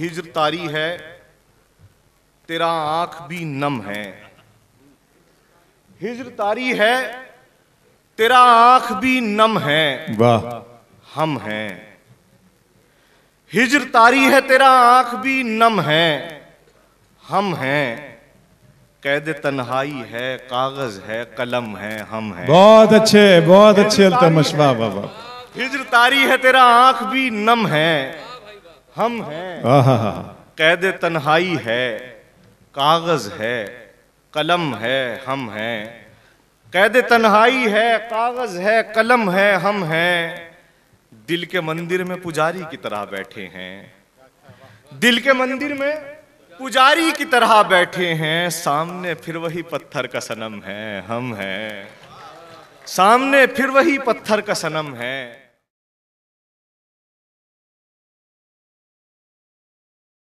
हिजर तारी है तेरा आंख भी नम है हिजर तारी है तेरा आंख भी नम है वाह हम हैं हिजर तारी है तेरा आंख भी नम है हम हैं कैद तन्हाई है कागज है कलम है हम हैं बहुत अच्छे बहुत अच्छे अलतमश बाबा हिजर तारी है तेरा आंख भी नम है हम हैं कैद तन्हाई है कागज है कलम है हम हैं कैद तन्हाई है कागज है कलम है हम हैं दिल के मंदिर में पुजारी की तरह बैठे हैं दिल के मंदिर में पुजारी की तरह बैठे हैं सामने फिर वही पत्थर का सनम है हम हैं सामने फिर वही पत्थर का सनम है